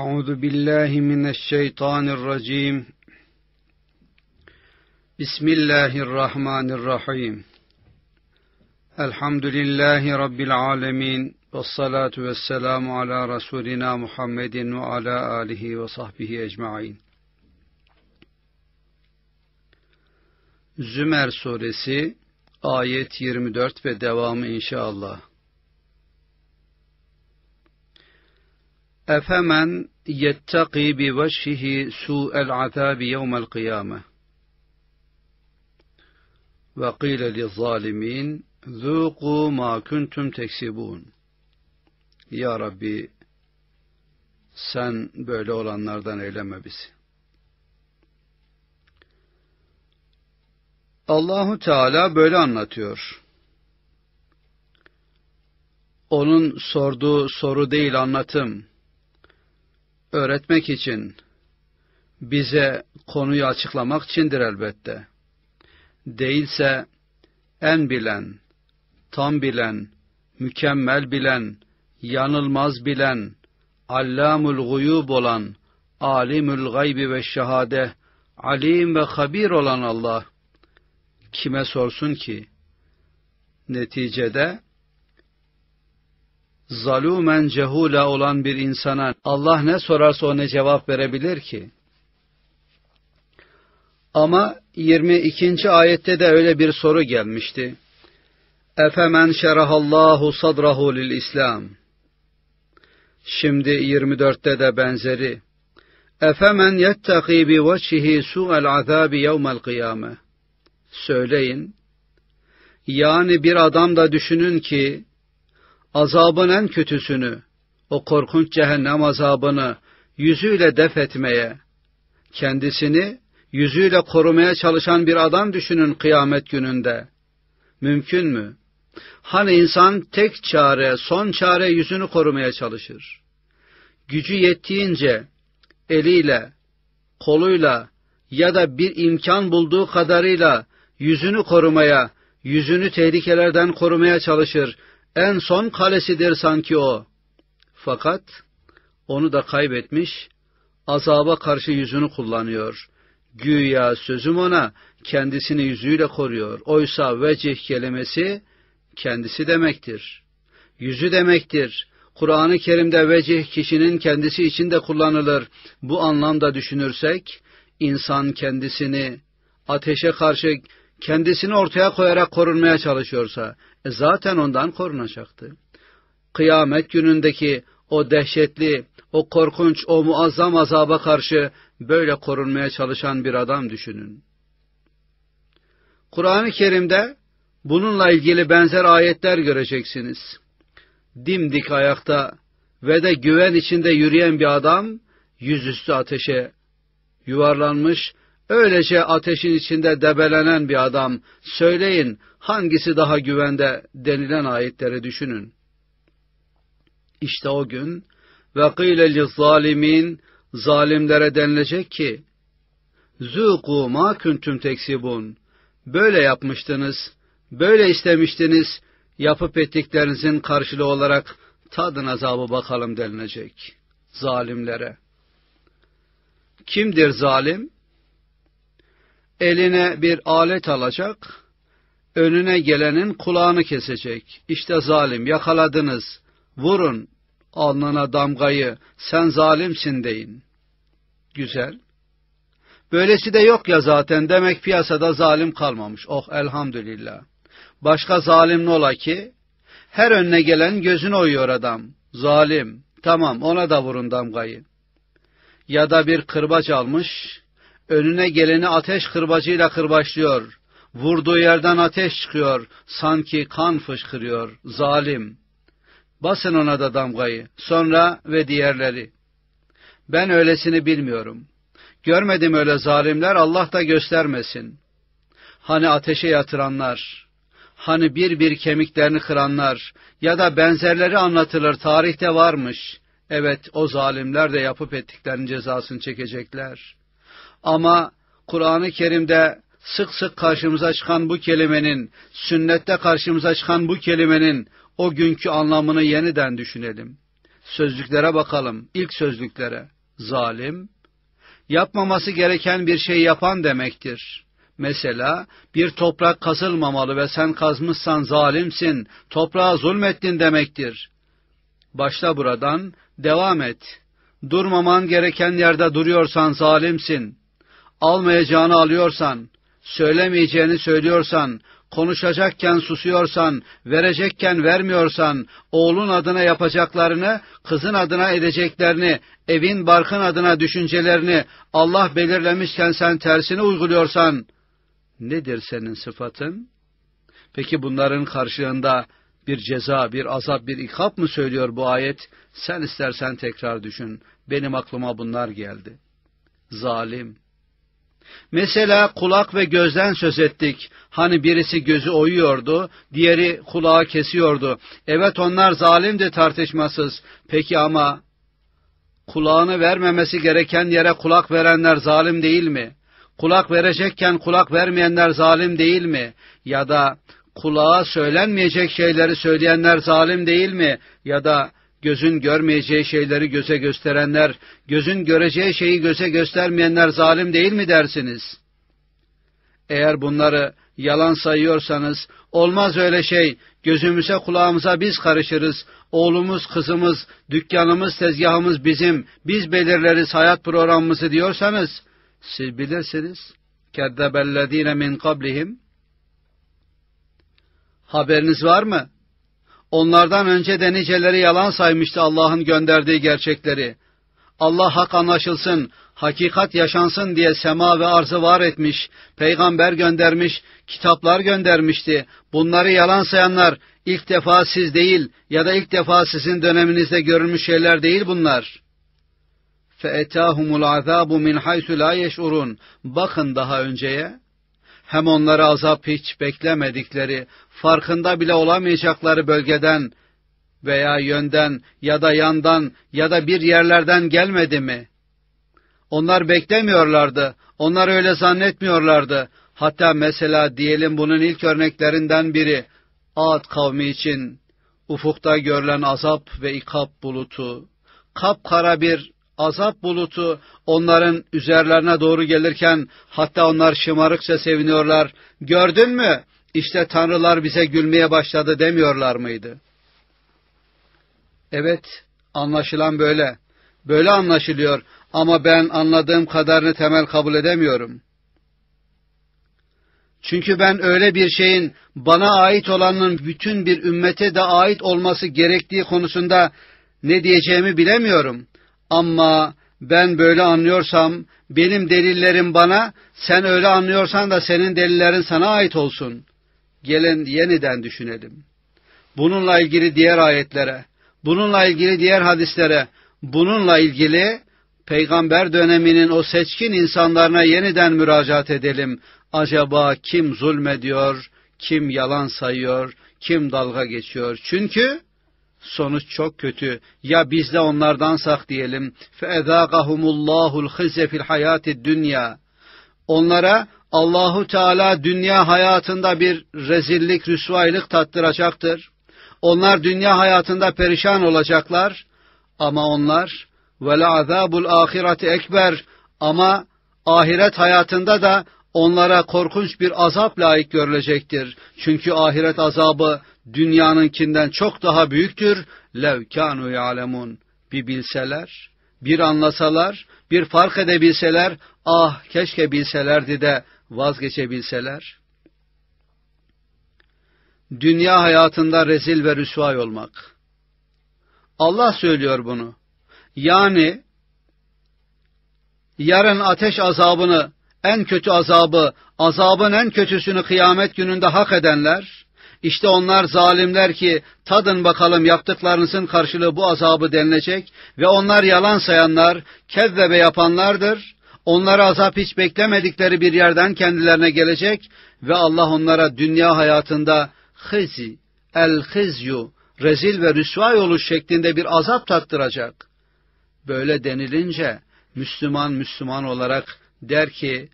أعوذ بالله من الشيطان الرجيم بسم الله الرحمن الرحيم الحمد لله رب العالمين والصلاة والسلام على رسولنا محمد وعلى آله وصحبه أجمعين Zümer suresi ayet 24 ve devamı inşallah. Efemen yettaki bi veşhihi su'el azabi yevmel kıyame. Ve kıyle li zalimin zûku ma kuntum teksibun. Ya Rabbi sen böyle olanlardan eyleme bizi. Allahu Teala böyle anlatıyor. Onun sorduğu soru değil anlatım öğretmek için, bize konuyu açıklamak içindir elbette. Değilse en bilen, tam bilen, mükemmel bilen, yanılmaz bilen, allamul guyub olan, alimül gaybi ve şehade, alim ve habir olan Allah, kime sorsun ki? Neticede, zalumen cehula olan bir insana Allah ne sorarsa ona cevap verebilir ki? Ama 22. ayette de öyle bir soru gelmişti. Efemen şerahallahu sadrahu lil İslam. Şimdi 24'te de benzeri. Efemen yettaki bi veçhihi su'el azabi yevmel kıyame. Söyleyin. Yani bir adam da düşünün ki, azabın en kötüsünü, o korkunç cehennem azabını yüzüyle def etmeye, kendisini yüzüyle korumaya çalışan bir adam düşünün kıyamet gününde. Mümkün mü? Hani insan tek çare, son çare yüzünü korumaya çalışır. Gücü yettiğince eliyle, koluyla ya da bir imkan bulduğu kadarıyla yüzünü korumaya, yüzünü tehlikelerden korumaya çalışır. En son kalesidir sanki o. Fakat onu da kaybetmiş, azaba karşı yüzünü kullanıyor. Güya sözüm ona kendisini yüzüyle koruyor. Oysa vecih kelimesi kendisi demektir. Yüzü demektir. Kur'an-ı Kerim'de vecih kişinin kendisi için de kullanılır. Bu anlamda düşünürsek, insan kendisini ateşe karşı kendisini ortaya koyarak korunmaya çalışıyorsa, e zaten ondan korunacaktı. Kıyamet günündeki o dehşetli, o korkunç, o muazzam azaba karşı böyle korunmaya çalışan bir adam düşünün. Kur'an-ı Kerim'de bununla ilgili benzer ayetler göreceksiniz. Dimdik ayakta ve de güven içinde yürüyen bir adam yüzüstü ateşe yuvarlanmış, öylece ateşin içinde debelenen bir adam. Söyleyin, hangisi daha güvende denilen ayetleri düşünün. İşte o gün ve kıyle zalimin zalimlere denilecek ki zûkû mâ küntüm teksibun böyle yapmıştınız, böyle istemiştiniz, yapıp ettiklerinizin karşılığı olarak tadın azabı bakalım denilecek zalimlere. Kimdir zalim? Eline bir alet alacak, önüne gelenin kulağını kesecek. İşte zalim yakaladınız, vurun alnına damgayı, sen zalimsin deyin. Güzel. Böylesi de yok ya zaten demek piyasada zalim kalmamış. Oh elhamdülillah. Başka zalim ne ola ki? Her önüne gelen gözünü oyuyor adam. Zalim. Tamam ona da vurun damgayı. Ya da bir kırbaç almış, önüne geleni ateş kırbacıyla kırbaçlıyor. Vurduğu yerden ateş çıkıyor, sanki kan fışkırıyor, zalim. Basın ona da damgayı, sonra ve diğerleri. Ben öylesini bilmiyorum. Görmedim öyle zalimler, Allah da göstermesin. Hani ateşe yatıranlar, hani bir bir kemiklerini kıranlar ya da benzerleri anlatılır, tarihte varmış. Evet, o zalimler de yapıp ettiklerinin cezasını çekecekler. Ama Kur'an-ı Kerim'de sık sık karşımıza çıkan bu kelimenin, sünnette karşımıza çıkan bu kelimenin o günkü anlamını yeniden düşünelim. Sözlüklere bakalım, ilk sözlüklere. Zalim, yapmaması gereken bir şey yapan demektir. Mesela bir toprak kazılmamalı ve sen kazmışsan zalimsin, toprağa zulmettin demektir. Başla buradan, devam et. Durmaman gereken yerde duruyorsan zalimsin. Almayacağını alıyorsan, söylemeyeceğini söylüyorsan, konuşacakken susuyorsan, verecekken vermiyorsan, oğlun adına yapacaklarını, kızın adına edeceklerini, evin barkın adına düşüncelerini Allah belirlemişken sen tersini uyguluyorsan, nedir senin sıfatın? Peki bunların karşılığında bir ceza, bir azap, bir ikap mı söylüyor bu ayet? Sen istersen tekrar düşün. Benim aklıma bunlar geldi. Zalim, Mesela kulak ve gözden söz ettik. Hani birisi gözü oyuyordu, diğeri kulağı kesiyordu. Evet onlar zalimdi tartışmasız. Peki ama kulağını vermemesi gereken yere kulak verenler zalim değil mi? Kulak verecekken kulak vermeyenler zalim değil mi? Ya da kulağa söylenmeyecek şeyleri söyleyenler zalim değil mi? Ya da Gözün görmeyeceği şeyleri göze gösterenler, gözün göreceği şeyi göze göstermeyenler zalim değil mi dersiniz? Eğer bunları yalan sayıyorsanız, olmaz öyle şey, gözümüze kulağımıza biz karışırız, oğlumuz, kızımız, dükkanımız, tezgahımız bizim, biz belirleriz hayat programımızı diyorsanız, siz bilirsiniz, كَذَّبَ الَّذ۪ينَ min kablihim? Haberiniz var mı? Onlardan önce de niceleri yalan saymıştı Allah'ın gönderdiği gerçekleri. Allah hak anlaşılsın, hakikat yaşansın diye sema ve arzı var etmiş, peygamber göndermiş, kitaplar göndermişti. Bunları yalan sayanlar ilk defa siz değil ya da ilk defa sizin döneminizde görülmüş şeyler değil bunlar. فَاَتَاهُمُ الْعَذَابُ مِنْ حَيْثُ لَا يَشْعُرُونَ Bakın daha önceye hem onları azap hiç beklemedikleri, farkında bile olamayacakları bölgeden veya yönden ya da yandan ya da bir yerlerden gelmedi mi? Onlar beklemiyorlardı, onlar öyle zannetmiyorlardı. Hatta mesela diyelim bunun ilk örneklerinden biri, Ad kavmi için ufukta görülen azap ve ikap bulutu, kapkara bir azap bulutu onların üzerlerine doğru gelirken hatta onlar şımarıkça seviniyorlar. Gördün mü? İşte tanrılar bize gülmeye başladı demiyorlar mıydı? Evet, anlaşılan böyle. Böyle anlaşılıyor ama ben anladığım kadarını temel kabul edemiyorum. Çünkü ben öyle bir şeyin bana ait olanın bütün bir ümmete de ait olması gerektiği konusunda ne diyeceğimi bilemiyorum.'' Ama ben böyle anlıyorsam benim delillerim bana, sen öyle anlıyorsan da senin delillerin sana ait olsun. Gelin yeniden düşünelim. Bununla ilgili diğer ayetlere, bununla ilgili diğer hadislere, bununla ilgili peygamber döneminin o seçkin insanlarına yeniden müracaat edelim. Acaba kim zulmediyor, kim yalan sayıyor, kim dalga geçiyor? Çünkü sonuç çok kötü. Ya biz de onlardansak diyelim. Feezaqahumullahul hizye fil hayati dünya. Onlara Allahu Teala dünya hayatında bir rezillik, rüsvaylık tattıracaktır. Onlar dünya hayatında perişan olacaklar ama onlar ve la azabul ekber ama ahiret hayatında da onlara korkunç bir azap layık görülecektir. Çünkü ahiret azabı dünyanınkinden çok daha büyüktür. Levkanu ya'lemun. Bir bilseler, bir anlasalar, bir fark edebilseler, ah keşke bilselerdi de vazgeçebilseler. Dünya hayatında rezil ve rüsvay olmak. Allah söylüyor bunu. Yani yarın ateş azabını, en kötü azabı, azabın en kötüsünü kıyamet gününde hak edenler, işte onlar zalimler ki tadın bakalım yaptıklarınızın karşılığı bu azabı denilecek ve onlar yalan sayanlar, kezzebe yapanlardır. Onlara azap hiç beklemedikleri bir yerden kendilerine gelecek ve Allah onlara dünya hayatında hızi, el hızyu, rezil ve rüsva yolu şeklinde bir azap tattıracak. Böyle denilince Müslüman Müslüman olarak der ki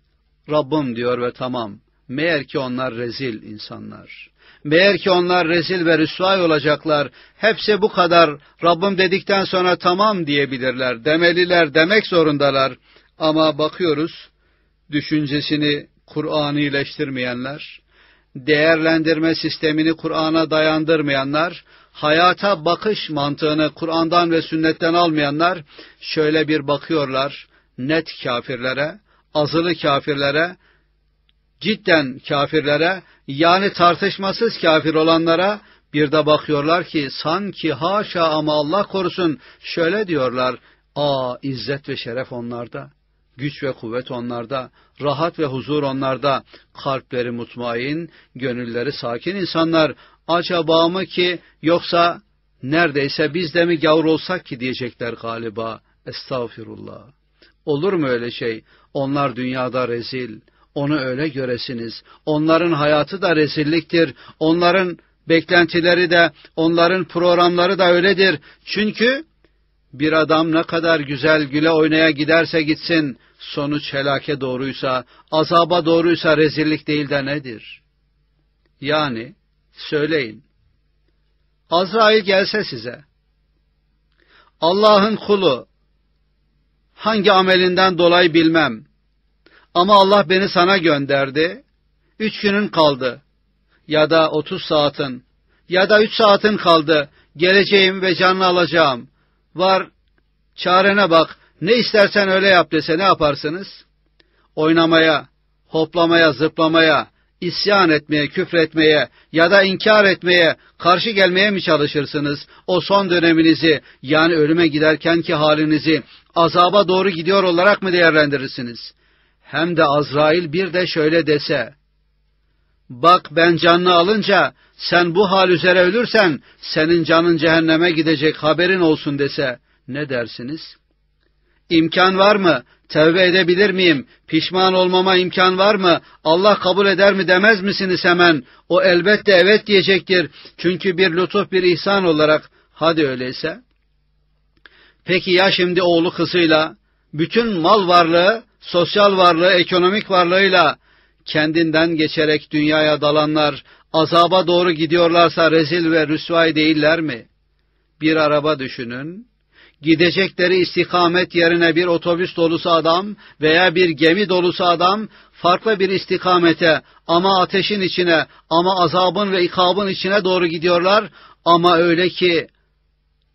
Rabbim diyor ve tamam. Meğer ki onlar rezil insanlar. Meğer ki onlar rezil ve rüsvay olacaklar. Hepsi bu kadar Rabbim dedikten sonra tamam diyebilirler, demeliler, demek zorundalar. Ama bakıyoruz, düşüncesini Kur'an'ı iyileştirmeyenler, değerlendirme sistemini Kur'an'a dayandırmayanlar, hayata bakış mantığını Kur'an'dan ve sünnetten almayanlar şöyle bir bakıyorlar net kafirlere, azılı kafirlere, cidden kafirlere yani tartışmasız kafir olanlara bir de bakıyorlar ki sanki haşa ama Allah korusun şöyle diyorlar. Aa izzet ve şeref onlarda, güç ve kuvvet onlarda, rahat ve huzur onlarda, kalpleri mutmain, gönülleri sakin insanlar. Acaba mı ki yoksa neredeyse biz de mi gavur olsak ki diyecekler galiba. Estağfirullah. Olur mu öyle şey? Onlar dünyada rezil, onu öyle göresiniz. Onların hayatı da rezilliktir. Onların beklentileri de, onların programları da öyledir. Çünkü bir adam ne kadar güzel güle oynaya giderse gitsin, sonuç helake doğruysa, azaba doğruysa rezillik değil de nedir? Yani söyleyin, Azrail gelse size, Allah'ın kulu, hangi amelinden dolayı bilmem, ama Allah beni sana gönderdi. Üç günün kaldı. Ya da otuz saatin. Ya da üç saatin kaldı. Geleceğim ve canını alacağım. Var, çarene bak. Ne istersen öyle yap dese ne yaparsınız? Oynamaya, hoplamaya, zıplamaya, isyan etmeye, küfretmeye ya da inkar etmeye, karşı gelmeye mi çalışırsınız? O son döneminizi yani ölüme giderkenki halinizi azaba doğru gidiyor olarak mı değerlendirirsiniz? Hem de Azrail bir de şöyle dese, Bak ben canını alınca sen bu hal üzere ölürsen senin canın cehenneme gidecek haberin olsun dese ne dersiniz? İmkan var mı? Tevbe edebilir miyim? Pişman olmama imkan var mı? Allah kabul eder mi demez misiniz hemen? O elbette evet diyecektir. Çünkü bir lütuf bir ihsan olarak hadi öyleyse. Peki ya şimdi oğlu kızıyla bütün mal varlığı sosyal varlığı, ekonomik varlığıyla kendinden geçerek dünyaya dalanlar azaba doğru gidiyorlarsa rezil ve rüsvay değiller mi? Bir araba düşünün, gidecekleri istikamet yerine bir otobüs dolusu adam veya bir gemi dolusu adam farklı bir istikamete ama ateşin içine ama azabın ve ikabın içine doğru gidiyorlar ama öyle ki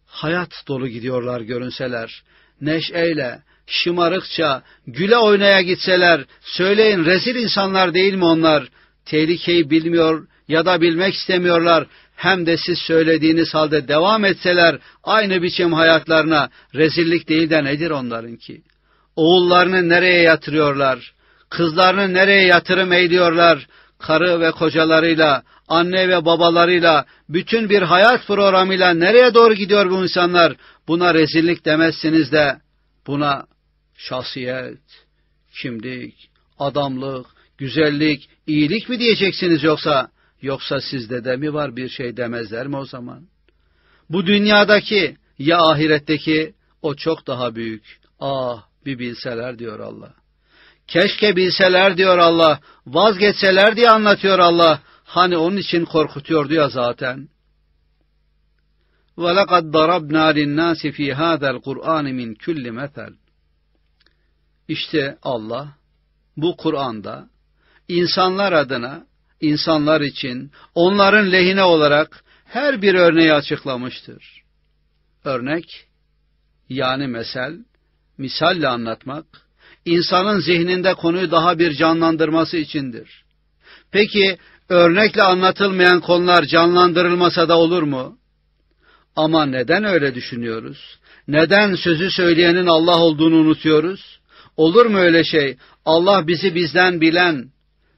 hayat dolu gidiyorlar görünseler. Neşeyle, şımarıkça, güle oynaya gitseler, söyleyin rezil insanlar değil mi onlar? Tehlikeyi bilmiyor ya da bilmek istemiyorlar. Hem de siz söylediğiniz halde devam etseler aynı biçim hayatlarına rezillik değil de nedir onlarınki? Oğullarını nereye yatırıyorlar? Kızlarını nereye yatırım ediyorlar? Karı ve kocalarıyla, anne ve babalarıyla, bütün bir hayat programıyla nereye doğru gidiyor bu insanlar? Buna rezillik demezsiniz de buna şahsiyet, kimlik, adamlık, güzellik, iyilik mi diyeceksiniz yoksa? Yoksa sizde de mi var bir şey demezler mi o zaman? Bu dünyadaki ya ahiretteki o çok daha büyük. Ah bir bilseler diyor Allah. Keşke bilseler diyor Allah. Vazgeçseler diye anlatıyor Allah. Hani onun için korkutuyordu ya zaten. وَلَقَدْ ضَرَبْنَا لِلنَّاسِ ف۪ي هَذَا الْقُرْآنِ مِنْ كُلِّ مَثَلٍ işte Allah bu Kur'an'da insanlar adına, insanlar için, onların lehine olarak her bir örneği açıklamıştır. Örnek, yani mesel, misalle anlatmak, insanın zihninde konuyu daha bir canlandırması içindir. Peki, örnekle anlatılmayan konular canlandırılmasa da olur mu? Ama neden öyle düşünüyoruz? Neden sözü söyleyenin Allah olduğunu unutuyoruz? Olur mu öyle şey? Allah bizi bizden bilen,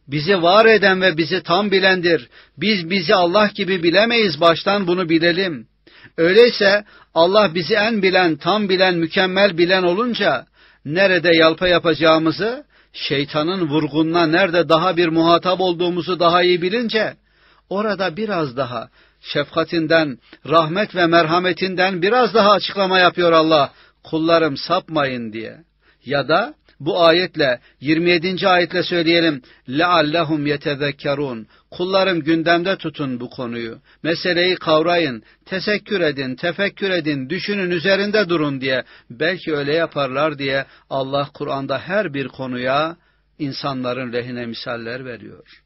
bizi var eden ve bizi tam bilendir. Biz bizi Allah gibi bilemeyiz baştan bunu bilelim. Öyleyse Allah bizi en bilen, tam bilen, mükemmel bilen olunca nerede yalpa yapacağımızı, şeytanın vurgununa nerede daha bir muhatap olduğumuzu daha iyi bilince orada biraz daha şefkatinden, rahmet ve merhametinden biraz daha açıklama yapıyor Allah kullarım sapmayın diye ya da bu ayetle 27. ayetle söyleyelim. لَعَلَّهُمْ يَتَذَكَّرُونَ Kullarım gündemde tutun bu konuyu. Meseleyi kavrayın, tesekkür edin, tefekkür edin, düşünün, üzerinde durun diye. Belki öyle yaparlar diye Allah Kur'an'da her bir konuya insanların lehine misaller veriyor.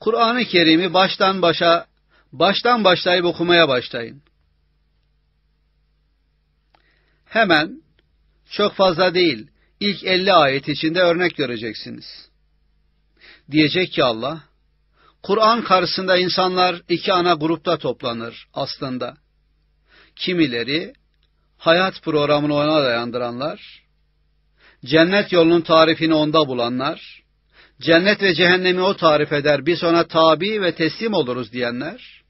Kur'an-ı Kerim'i baştan başa, baştan başlayıp okumaya başlayın. Hemen çok fazla değil. İlk elli ayet içinde örnek göreceksiniz. Diyecek ki Allah, Kur'an karşısında insanlar iki ana grupta toplanır aslında. Kimileri hayat programını ona dayandıranlar, cennet yolunun tarifini onda bulanlar, cennet ve cehennemi o tarif eder, biz ona tabi ve teslim oluruz diyenler,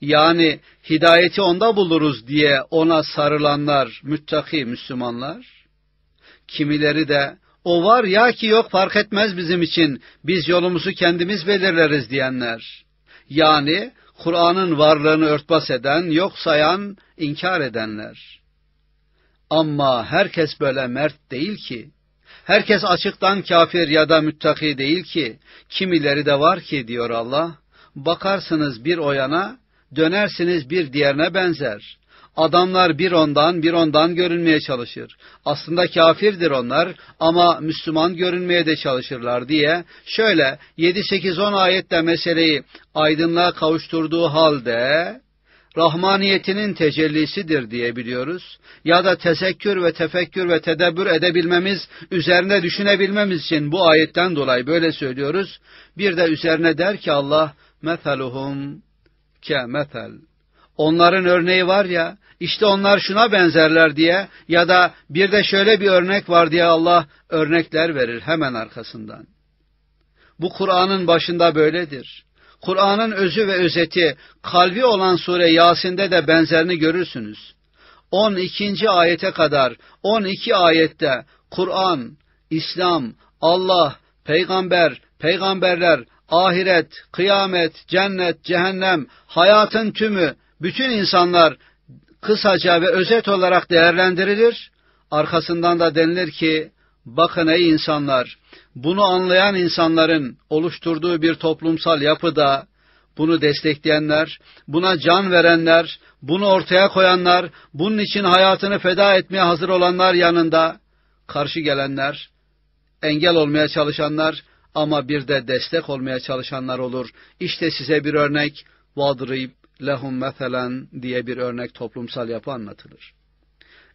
yani hidayeti onda buluruz diye ona sarılanlar, müttaki Müslümanlar, Kimileri de o var ya ki yok fark etmez bizim için. Biz yolumuzu kendimiz belirleriz diyenler. Yani Kur'an'ın varlığını örtbas eden, yok sayan, inkar edenler. Ama herkes böyle mert değil ki. Herkes açıktan kafir ya da müttaki değil ki. Kimileri de var ki diyor Allah. Bakarsınız bir oyana, dönersiniz bir diğerine benzer. Adamlar bir ondan bir ondan görünmeye çalışır. Aslında kafirdir onlar ama Müslüman görünmeye de çalışırlar diye şöyle 7-8-10 ayetle meseleyi aydınlığa kavuşturduğu halde Rahmaniyetinin tecellisidir diye biliyoruz. Ya da tezekkür ve tefekkür ve tedebbür edebilmemiz, üzerine düşünebilmemiz için bu ayetten dolayı böyle söylüyoruz. Bir de üzerine der ki Allah, مَثَلُهُمْ كَمَثَلُ onların örneği var ya, işte onlar şuna benzerler diye ya da bir de şöyle bir örnek var diye Allah örnekler verir hemen arkasından. Bu Kur'an'ın başında böyledir. Kur'an'ın özü ve özeti kalbi olan sure Yasin'de de benzerini görürsünüz. 12. ayete kadar 12 ayette Kur'an, İslam, Allah, peygamber, peygamberler, ahiret, kıyamet, cennet, cehennem, hayatın tümü bütün insanlar kısaca ve özet olarak değerlendirilir. Arkasından da denilir ki, bakın ey insanlar, bunu anlayan insanların oluşturduğu bir toplumsal yapıda, bunu destekleyenler, buna can verenler, bunu ortaya koyanlar, bunun için hayatını feda etmeye hazır olanlar yanında, karşı gelenler, engel olmaya çalışanlar ama bir de destek olmaya çalışanlar olur. İşte size bir örnek, Vadrib lehum meselen diye bir örnek toplumsal yapı anlatılır.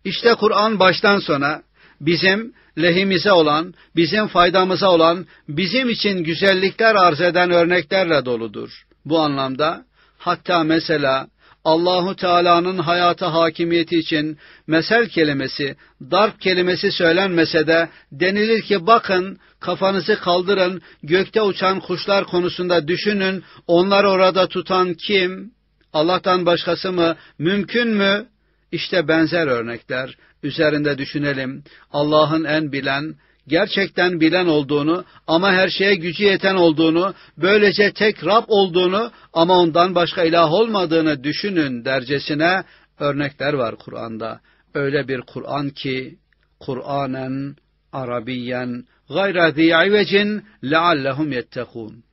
İşte Kur'an baştan sona bizim lehimize olan, bizim faydamıza olan, bizim için güzellikler arz eden örneklerle doludur. Bu anlamda hatta mesela Allahu Teala'nın hayata hakimiyeti için mesel kelimesi, darp kelimesi söylenmese de denilir ki bakın, kafanızı kaldırın, gökte uçan kuşlar konusunda düşünün, onlar orada tutan kim? Allah'tan başkası mı? Mümkün mü? İşte benzer örnekler üzerinde düşünelim. Allah'ın en bilen, gerçekten bilen olduğunu ama her şeye gücü yeten olduğunu, böylece tek Rab olduğunu ama ondan başka ilah olmadığını düşünün dercesine örnekler var Kur'an'da. Öyle bir Kur'an ki Kur'anen Arabiyen gayra zî'ivecin leallehum yettekûn.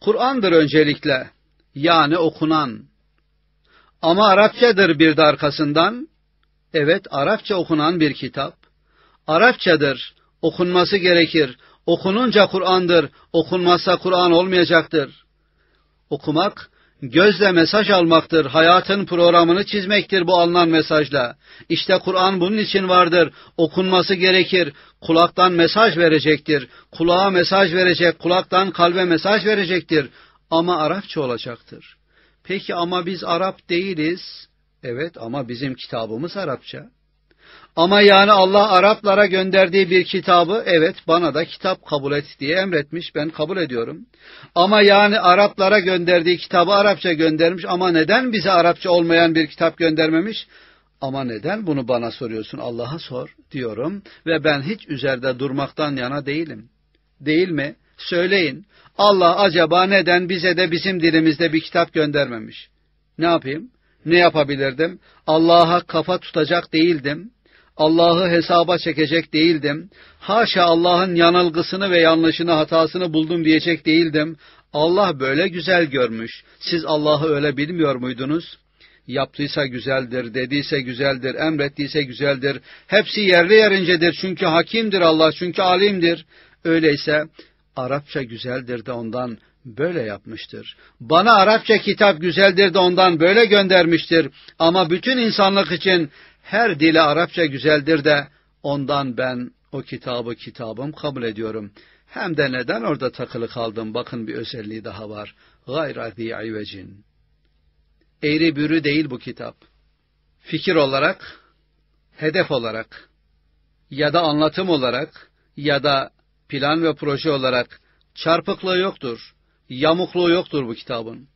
Kur'an'dır öncelikle, yani okunan. Ama Arapçadır bir de arkasından. Evet, Arapça okunan bir kitap. Arapçadır, okunması gerekir. Okununca Kur'an'dır, okunmazsa Kur'an olmayacaktır. Okumak, Gözle mesaj almaktır, hayatın programını çizmektir bu alınan mesajla. İşte Kur'an bunun için vardır, okunması gerekir, kulaktan mesaj verecektir, kulağa mesaj verecek, kulaktan kalbe mesaj verecektir ama Arapça olacaktır. Peki ama biz Arap değiliz. Evet ama bizim kitabımız Arapça. Ama yani Allah Araplara gönderdiği bir kitabı evet bana da kitap kabul et diye emretmiş ben kabul ediyorum. Ama yani Araplara gönderdiği kitabı Arapça göndermiş ama neden bize Arapça olmayan bir kitap göndermemiş? Ama neden bunu bana soruyorsun Allah'a sor diyorum ve ben hiç üzerinde durmaktan yana değilim. Değil mi? Söyleyin. Allah acaba neden bize de bizim dilimizde bir kitap göndermemiş? Ne yapayım? Ne yapabilirdim? Allah'a kafa tutacak değildim. Allah'ı hesaba çekecek değildim. Haşa Allah'ın yanılgısını ve yanlışını, hatasını buldum diyecek değildim. Allah böyle güzel görmüş. Siz Allah'ı öyle bilmiyor muydunuz? Yaptıysa güzeldir, dediyse güzeldir, emrettiyse güzeldir. Hepsi yerli yerincedir çünkü hakimdir Allah, çünkü alimdir. Öyleyse Arapça güzeldir de ondan böyle yapmıştır. Bana Arapça kitap güzeldir de ondan böyle göndermiştir. Ama bütün insanlık için her dili Arapça güzeldir de ondan ben o kitabı kitabım kabul ediyorum. Hem de neden orada takılı kaldım? Bakın bir özelliği daha var. Gayra zî'ivecin. Eğri bürü değil bu kitap. Fikir olarak, hedef olarak ya da anlatım olarak ya da plan ve proje olarak çarpıklığı yoktur, yamukluğu yoktur bu kitabın.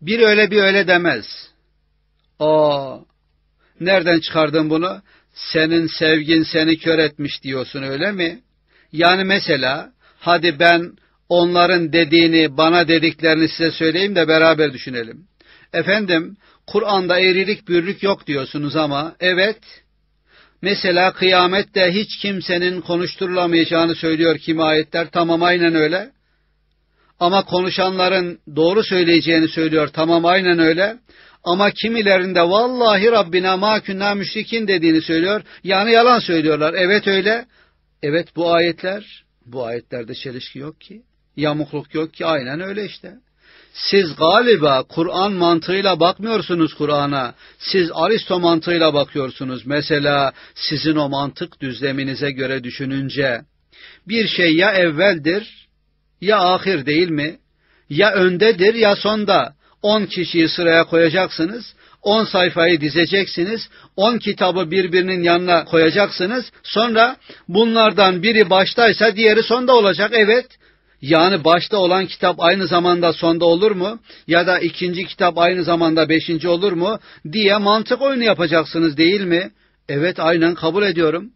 Bir öyle bir öyle demez. O Nereden çıkardın bunu? Senin sevgin seni kör etmiş diyorsun öyle mi? Yani mesela hadi ben onların dediğini, bana dediklerini size söyleyeyim de beraber düşünelim. Efendim, Kur'an'da eğrilik bürlük yok diyorsunuz ama evet, mesela kıyamette hiç kimsenin konuşturulamayacağını söylüyor kimi ayetler, tamam aynen öyle. Ama konuşanların doğru söyleyeceğini söylüyor, tamam aynen öyle. Ama kimilerinde vallahi Rabbina ma künna müşrikin dediğini söylüyor. Yani yalan söylüyorlar. Evet öyle. Evet bu ayetler, bu ayetlerde çelişki yok ki. Yamukluk yok ki. Aynen öyle işte. Siz galiba Kur'an mantığıyla bakmıyorsunuz Kur'an'a. Siz Aristo mantığıyla bakıyorsunuz. Mesela sizin o mantık düzleminize göre düşününce bir şey ya evveldir ya ahir değil mi? Ya öndedir ya sonda. 10 kişiyi sıraya koyacaksınız, 10 sayfayı dizeceksiniz, 10 kitabı birbirinin yanına koyacaksınız. Sonra bunlardan biri baştaysa diğeri sonda olacak. Evet, yani başta olan kitap aynı zamanda sonda olur mu? Ya da ikinci kitap aynı zamanda beşinci olur mu? Diye mantık oyunu yapacaksınız değil mi? Evet aynen kabul ediyorum.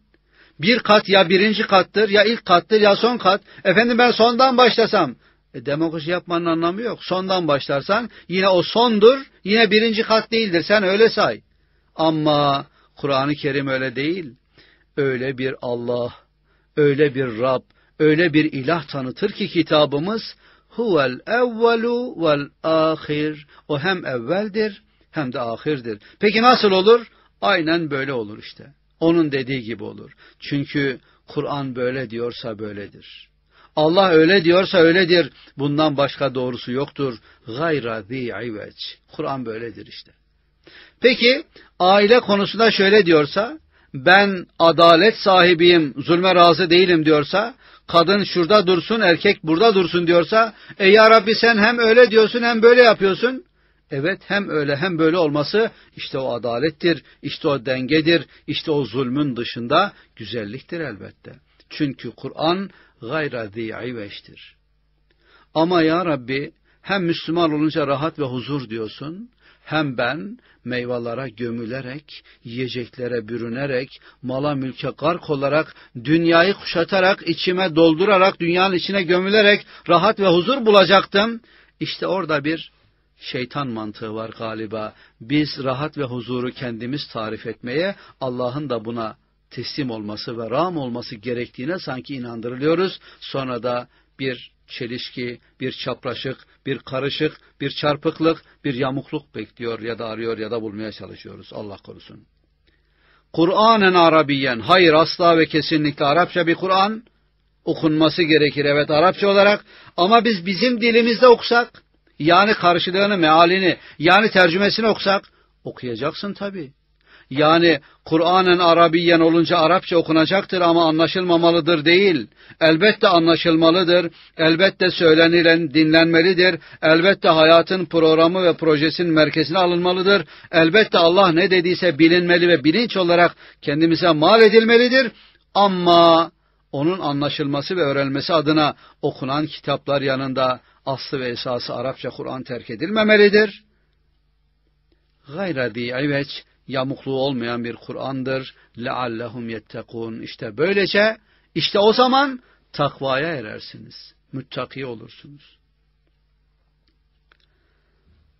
Bir kat ya birinci kattır ya ilk kattır ya son kat. Efendim ben sondan başlasam e, demagoji yapmanın anlamı yok. Sondan başlarsan yine o sondur, yine birinci kat değildir. Sen öyle say. Ama Kur'an-ı Kerim öyle değil. Öyle bir Allah, öyle bir Rab, öyle bir ilah tanıtır ki kitabımız huvel evvelu vel ahir. O hem evveldir hem de ahirdir. Peki nasıl olur? Aynen böyle olur işte. Onun dediği gibi olur. Çünkü Kur'an böyle diyorsa böyledir. Allah öyle diyorsa öyledir. Bundan başka doğrusu yoktur. Gayra zi'iveç. Kur'an böyledir işte. Peki aile konusunda şöyle diyorsa, ben adalet sahibiyim, zulme razı değilim diyorsa, kadın şurada dursun, erkek burada dursun diyorsa, e ya Rabbi sen hem öyle diyorsun hem böyle yapıyorsun. Evet hem öyle hem böyle olması işte o adalettir, işte o dengedir, işte o zulmün dışında güzelliktir elbette. Çünkü Kur'an gayra zi iveştir. Ama ya Rabbi hem Müslüman olunca rahat ve huzur diyorsun, hem ben meyvelere gömülerek, yiyeceklere bürünerek, mala mülke gark olarak, dünyayı kuşatarak, içime doldurarak, dünyanın içine gömülerek rahat ve huzur bulacaktım. İşte orada bir şeytan mantığı var galiba. Biz rahat ve huzuru kendimiz tarif etmeye, Allah'ın da buna teslim olması ve ram olması gerektiğine sanki inandırılıyoruz. Sonra da bir çelişki, bir çapraşık, bir karışık, bir çarpıklık, bir yamukluk bekliyor ya da arıyor ya da bulmaya çalışıyoruz. Allah korusun. Kur'anen Arabiyen. Hayır asla ve kesinlikle Arapça bir Kur'an okunması gerekir. Evet Arapça olarak ama biz bizim dilimizde okusak yani karşılığını, mealini yani tercümesini okusak okuyacaksın tabii yani Kur'an'ın Arabiyen olunca Arapça okunacaktır ama anlaşılmamalıdır değil. Elbette anlaşılmalıdır, elbette söylenilen dinlenmelidir, elbette hayatın programı ve projesinin merkezine alınmalıdır, elbette Allah ne dediyse bilinmeli ve bilinç olarak kendimize mal edilmelidir. Ama onun anlaşılması ve öğrenmesi adına okunan kitaplar yanında aslı ve esası Arapça Kur'an terk edilmemelidir. Gayra di yamuklu olmayan bir Kur'an'dır. لَعَلَّهُمْ يَتَّقُونَ İşte böylece, işte o zaman takvaya erersiniz. Müttaki olursunuz.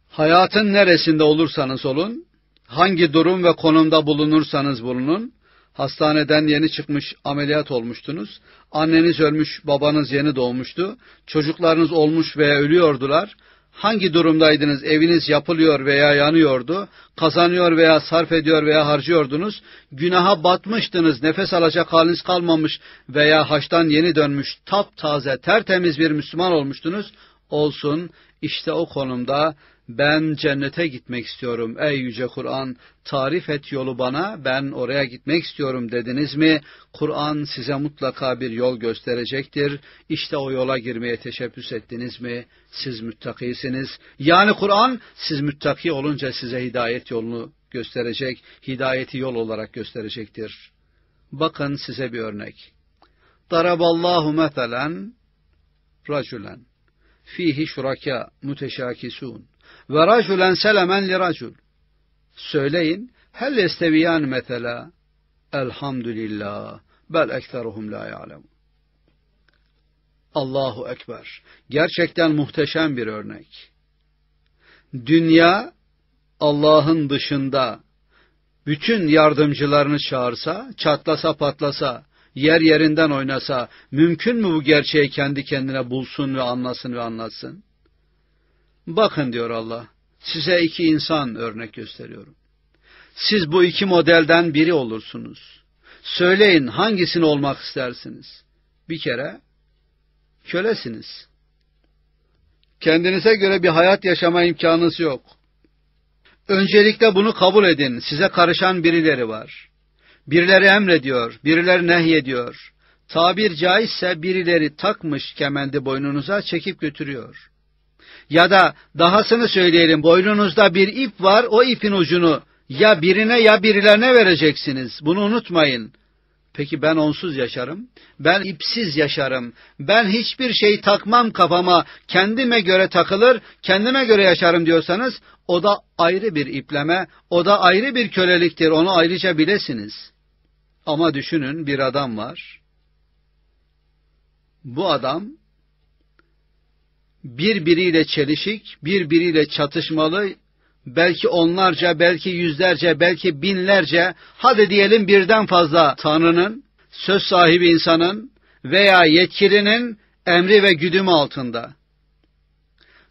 Hayatın neresinde olursanız olun, hangi durum ve konumda bulunursanız bulunun, hastaneden yeni çıkmış ameliyat olmuştunuz, anneniz ölmüş, babanız yeni doğmuştu, çocuklarınız olmuş veya ölüyordular, hangi durumdaydınız? Eviniz yapılıyor veya yanıyordu, kazanıyor veya sarf ediyor veya harcıyordunuz, günaha batmıştınız, nefes alacak haliniz kalmamış veya haçtan yeni dönmüş, taptaze, tertemiz bir Müslüman olmuştunuz. Olsun, işte o konumda ben cennete gitmek istiyorum ey yüce Kur'an. Tarif et yolu bana. Ben oraya gitmek istiyorum dediniz mi? Kur'an size mutlaka bir yol gösterecektir. İşte o yola girmeye teşebbüs ettiniz mi? Siz müttakisiniz. Yani Kur'an siz müttaki olunca size hidayet yolunu gösterecek. Hidayeti yol olarak gösterecektir. Bakın size bir örnek. Daraballahu meselen raculen fihi şuraka muteşakisun ve raculen selemen li racul. Söyleyin, hel esteviyan mesela. Elhamdülillah. Bel ekseruhum la ya'lem. Allahu Ekber. Gerçekten muhteşem bir örnek. Dünya Allah'ın dışında bütün yardımcılarını çağırsa, çatlasa patlasa, yer yerinden oynasa, mümkün mü bu gerçeği kendi kendine bulsun ve anlasın ve anlatsın? Bakın diyor Allah, size iki insan örnek gösteriyorum. Siz bu iki modelden biri olursunuz. Söyleyin hangisini olmak istersiniz? Bir kere kölesiniz. Kendinize göre bir hayat yaşama imkanınız yok. Öncelikle bunu kabul edin. Size karışan birileri var. Birileri emrediyor, birileri nehyediyor. Tabir caizse birileri takmış kemendi boynunuza çekip götürüyor. Ya da dahasını söyleyelim boynunuzda bir ip var o ipin ucunu ya birine ya birilerine vereceksiniz. Bunu unutmayın. Peki ben onsuz yaşarım, ben ipsiz yaşarım, ben hiçbir şey takmam kafama, kendime göre takılır, kendime göre yaşarım diyorsanız o da ayrı bir ipleme, o da ayrı bir köleliktir, onu ayrıca bilesiniz. Ama düşünün bir adam var. Bu adam birbiriyle çelişik, birbiriyle çatışmalı, belki onlarca, belki yüzlerce, belki binlerce, hadi diyelim birden fazla Tanrı'nın, söz sahibi insanın veya yetkilinin emri ve güdümü altında.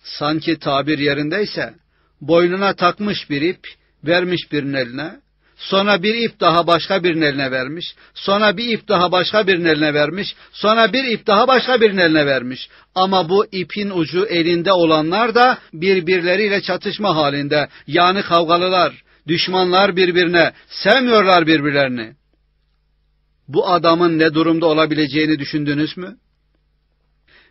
Sanki tabir yerindeyse, boynuna takmış bir ip, vermiş birinin eline, Sonra bir ip daha başka birinin eline vermiş. Sonra bir ip daha başka birinin eline vermiş. Sonra bir ip daha başka birinin eline vermiş. Ama bu ipin ucu elinde olanlar da birbirleriyle çatışma halinde. Yani kavgalılar, düşmanlar birbirine, sevmiyorlar birbirlerini. Bu adamın ne durumda olabileceğini düşündünüz mü?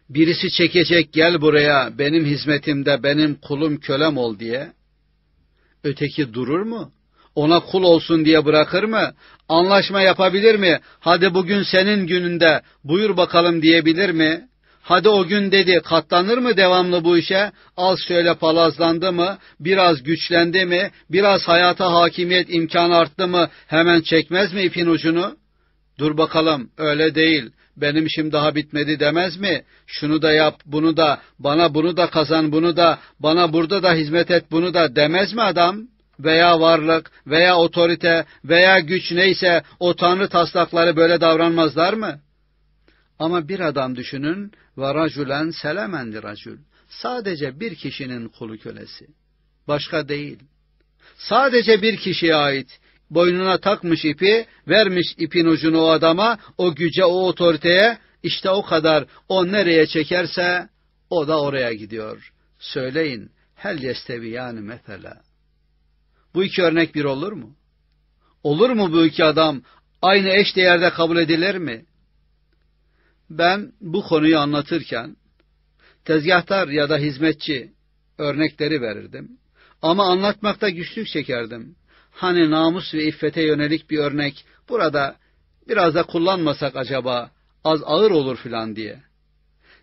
Birisi çekecek gel buraya benim hizmetimde benim kulum kölem ol diye. Öteki durur mu? ona kul olsun diye bırakır mı? Anlaşma yapabilir mi? Hadi bugün senin gününde buyur bakalım diyebilir mi? Hadi o gün dedi katlanır mı devamlı bu işe? Az şöyle palazlandı mı? Biraz güçlendi mi? Biraz hayata hakimiyet imkanı arttı mı? Hemen çekmez mi ipin ucunu? Dur bakalım öyle değil. Benim işim daha bitmedi demez mi? Şunu da yap, bunu da, bana bunu da kazan, bunu da, bana burada da hizmet et, bunu da demez mi adam?'' veya varlık veya otorite veya güç neyse o tanrı taslakları böyle davranmazlar mı? Ama bir adam düşünün ve racülen selemendi racül. Sadece bir kişinin kulu kölesi. Başka değil. Sadece bir kişiye ait. Boynuna takmış ipi, vermiş ipin ucunu o adama, o güce, o otoriteye, işte o kadar o nereye çekerse o da oraya gidiyor. Söyleyin, hel yestevi yani mesela. Bu iki örnek bir olur mu? Olur mu bu iki adam aynı eş değerde kabul edilir mi? Ben bu konuyu anlatırken tezgahtar ya da hizmetçi örnekleri verirdim. Ama anlatmakta güçlük çekerdim. Hani namus ve iffete yönelik bir örnek burada biraz da kullanmasak acaba az ağır olur filan diye.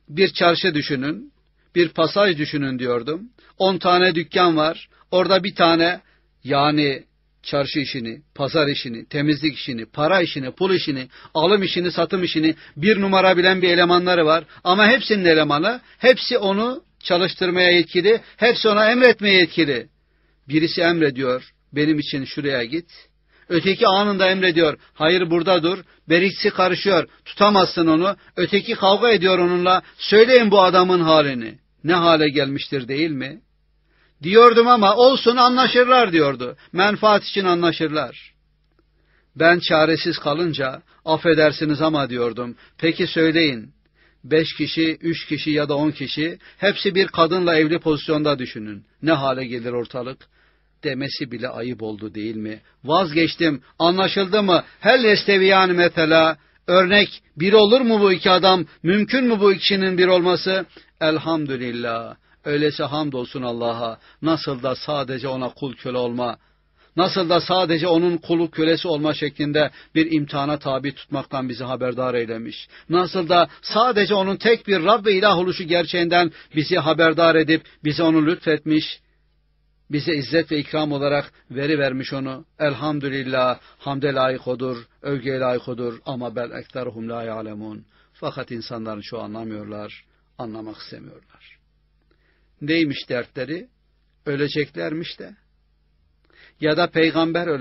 Bir çarşı düşünün, bir pasaj düşünün diyordum. On tane dükkan var, orada bir tane yani çarşı işini, pazar işini, temizlik işini, para işini, pul işini, alım işini, satım işini bir numara bilen bir elemanları var. Ama hepsinin elemanı, hepsi onu çalıştırmaya yetkili, hepsi ona emretmeye yetkili. Birisi emrediyor, benim için şuraya git. Öteki anında emrediyor, hayır burada dur. Beriksi karışıyor, tutamazsın onu. Öteki kavga ediyor onunla, söyleyin bu adamın halini. Ne hale gelmiştir değil mi? Diyordum ama olsun anlaşırlar diyordu. Menfaat için anlaşırlar. Ben çaresiz kalınca affedersiniz ama diyordum. Peki söyleyin. Beş kişi, üç kişi ya da on kişi hepsi bir kadınla evli pozisyonda düşünün. Ne hale gelir ortalık? Demesi bile ayıp oldu değil mi? Vazgeçtim. Anlaşıldı mı? Hel esteviyan metela. Örnek bir olur mu bu iki adam? Mümkün mü bu ikisinin bir olması? Elhamdülillah. Öyleyse hamdolsun Allah'a, nasıl da sadece ona kul köle olma, nasıl da sadece onun kulu kölesi olma şeklinde bir imtihana tabi tutmaktan bizi haberdar eylemiş. Nasıl da sadece onun tek bir Rabbi ilah oluşu gerçeğinden bizi haberdar edip bize onu lütfetmiş, bize izzet ve ikram olarak veri vermiş onu. Elhamdülillah, hamde layık odur, övgüye layık odur ama bel ekterhum la ya'lemun. Fakat insanların şu anlamıyorlar, anlamak istemiyorlar. Neymiş dertleri? Öleceklermiş de. Ya da peygamber ölecek.